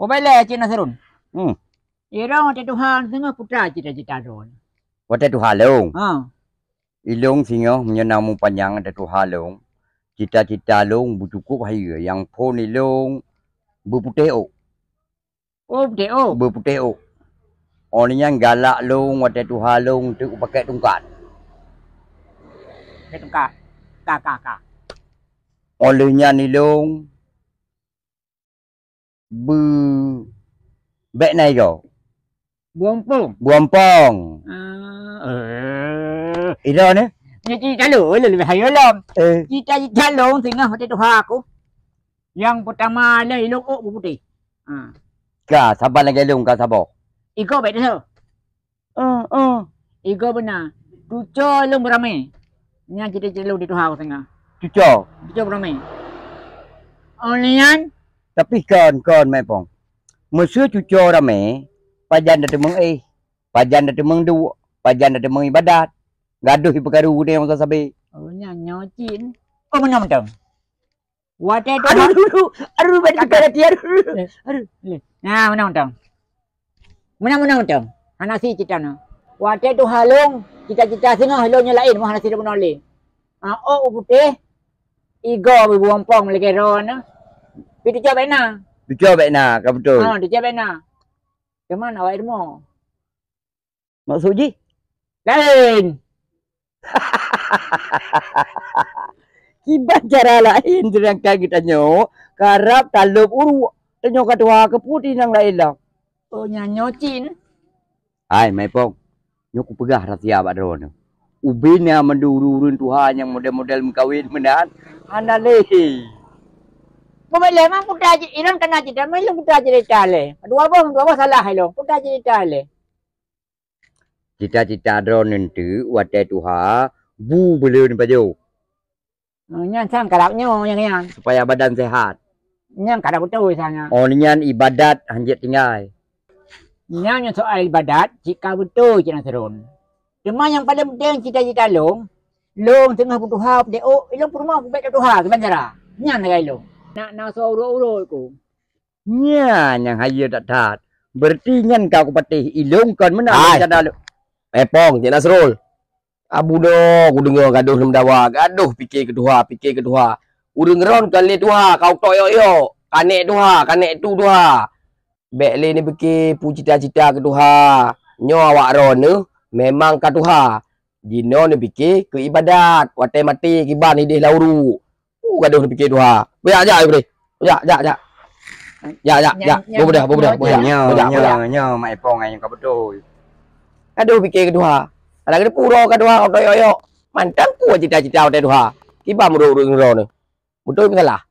Mobile ya Cina Serun. Hmm. Irong eh, ada tuhan hal tengah putra cita cita don. Ada tuh hal long. Ha. Ilong eh, singo menyenang mumpanjang ada tuh hal long. Cita cita long bujukup hiya yang pon ilong berputeh o. Oh putih o. Berputeh o. Oni yang galak lung ada tuh hal tu pakai tungkat. Pakai tungkat. Kakak kakak. Olehnya ni long be bek nai kau. Buampong. Buampong. Uh, ah, eh. Ida ni. Ni ti calo lalu lebih hayo lam. Ti eh. ta calo singa hati tu ha, aku. Yang pertama ni ilok ok putih. Ha. Ka sabar lagi lu ka sabar. Iko bek tu. Oh, oh. Iko benar. Cucu lu beramai. Ni kita celo di tu ha, aku singa. Cucu. Cucu beramai. Onian. Oh, tapi kon kon mai pong mesti cucu ramai, pajan dari mung eh pajan dari mung dua pajan dari mung ibadat gaduh ibu karu dia yang sampai oh nyanyo cin kau menyam tu buat eh aduh aduh eh. aduh baju kau dah tiar aduh nah menyam tu menyam menyam tu anak si cita no buat eh tu halung, cita cita sih no halongnya lain mahal sih dia menolong ah, oh putih Igo buang pong lagi rona. Dia kerja Bekna. Dia kerja Bekna, kan betul? Ha, dia kerja Bekna. Ke mana awak ilmu? Mak Suji? Lain! Kibat cara lain jerangkan kita nyok. Karap tak lup uru. Tanya kata wah ke putih yang lain lah. Oh, nyanyo cin. Hai, Maipong. Nyok ku pegah rahsia Pak Drone. Ubin yang mendururun Tuhan yang model-model mengkawin menan. Hanalehi. Hanalehi. Pemilih memang putar je. Iran kena cerita. Mereka putar cerita le. Dua apa? Dua apa salah le. Putar cerita le. Cita-cita drone nanti. Wadah tuha. Bu beliau ni baju. Hmm, nyan sang kalapnya. Nyan nyan. Supaya badan sehat. Nyan kada putar sangat. Oh nyan ibadat. Hanjit tinggal. Nyan yang soal ibadat. Jika betul cina seron. Cuma yang paling penting cita-cita long. Long tengah putuha. Dia oh. Ilang perumah. Bukit tuha. Sebenarnya. Nyan tak ilang. Nak naso uro-uro iku. Nya nyang haye dak dat. Berarti nyen kau ku petih ilung kan mena jan dalu. Epong eh, jan Nasrul. Abu do ku dengar gaduh lem dawa, gaduh fikir kedua, fikir kedua. Urang ron kali tuha, kau tok yo yo. Kanek tuha, kanek tu tuha. Bekli ni beki pu cita-cita ke tuha. Nyo awak ron ni memang ka tuha. Dino ni beki ke ibadat, wate mati kiban dia lauruk. Uh, kadang boleh fikir dua. Boleh aja, boleh. Ya, ya, ya. Ya, ya, ya. Boleh, boleh, boleh. Boleh, boleh, boleh. Nyo, mai pong ayang kau betul. Kadang fikir kedua. Ada kena pura kan kedua, kau yo yo. Mantan ku cita-cita ada dua. Kibam ro ro ro ni. Betul ke lah?